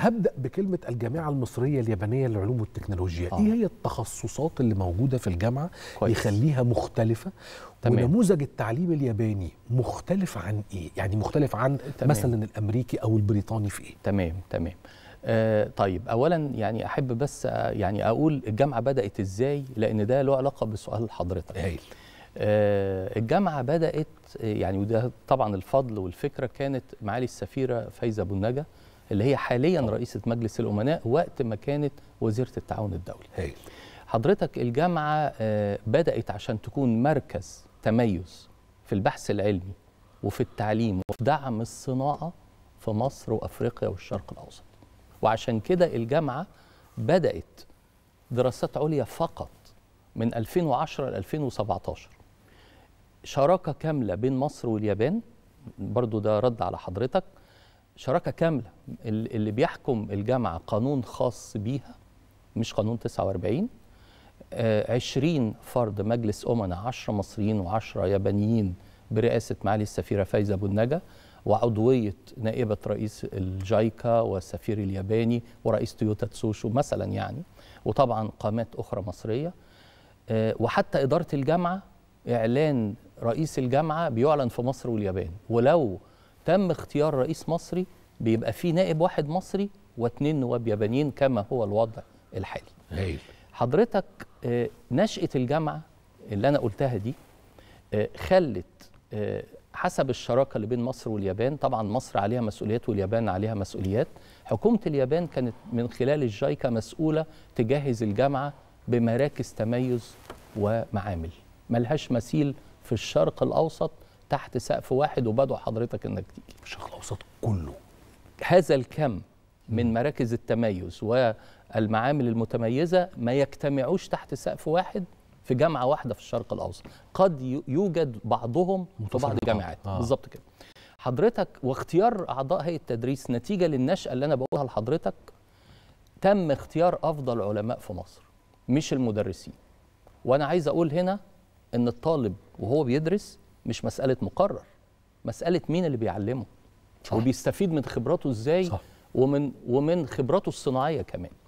هبدا بكلمه الجامعه المصريه اليابانيه للعلوم والتكنولوجيا آه. ايه هي التخصصات اللي موجوده في الجامعه كويس. يخليها مختلفه تمام. ونموذج التعليم الياباني مختلف عن ايه يعني مختلف عن تمام. مثلا الامريكي او البريطاني في ايه تمام تمام آه طيب اولا يعني احب بس آه، يعني اقول الجامعه بدات ازاي لان ده له علاقه بسؤال حضرتك هايل آه الجامعه بدات آه، يعني وده طبعا الفضل والفكره كانت معالي السفيره فايزه بنجا اللي هي حاليا رئيسة مجلس الأمناء وقت ما كانت وزيرة التعاون الدولي هي. حضرتك الجامعة آه، بدأت عشان تكون مركز تميز في البحث العلمي وفي التعليم وفي دعم الصناعة في مصر وأفريقيا والشرق الأوسط وعشان كده الجامعة بدأت دراسات عليا فقط من 2010 ل 2017 شراكة كاملة بين مصر واليابان برضو ده رد على حضرتك شراكه كامله اللي بيحكم الجامعه قانون خاص بيها مش قانون 49 20 آه، فرد مجلس أمنا 10 مصريين و10 يابانيين برئاسة معالي السفيرة فايزة ابو النجا وعضوية نائبة رئيس الجايكا والسفير الياباني ورئيس تويوتا تسوشو مثلا يعني وطبعا قامات أخرى مصرية آه، وحتى إدارة الجامعة إعلان رئيس الجامعة بيعلن في مصر واليابان ولو تم اختيار رئيس مصري بيبقى فيه نائب واحد مصري واثنين نواب يابانيين كما هو الوضع الحالي هيل. حضرتك آه، نشأة الجامعة اللي أنا قلتها دي آه، خلت آه، حسب الشراكة اللي بين مصر واليابان طبعا مصر عليها مسؤوليات واليابان عليها مسؤوليات حكومة اليابان كانت من خلال الجايكا مسؤولة تجهز الجامعة بمراكز تميز ومعامل ملهاش مثيل في الشرق الأوسط تحت سقف واحد وبدعو حضرتك انك تيجي الشرق الاوسط كله هذا الكم من مراكز التميز والمعامل المتميزه ما يجتمعوش تحت سقف واحد في جامعه واحده في الشرق الاوسط قد يوجد بعضهم في بعض الجامعات آه. بالظبط كده حضرتك واختيار اعضاء هيئه التدريس نتيجه للنشاه اللي انا بقولها لحضرتك تم اختيار افضل علماء في مصر مش المدرسين وانا عايز اقول هنا ان الطالب وهو بيدرس مش مساله مقرر مساله مين اللي بيعلمه صح. وبيستفيد من خبراته ازاي صح. ومن ومن خبراته الصناعيه كمان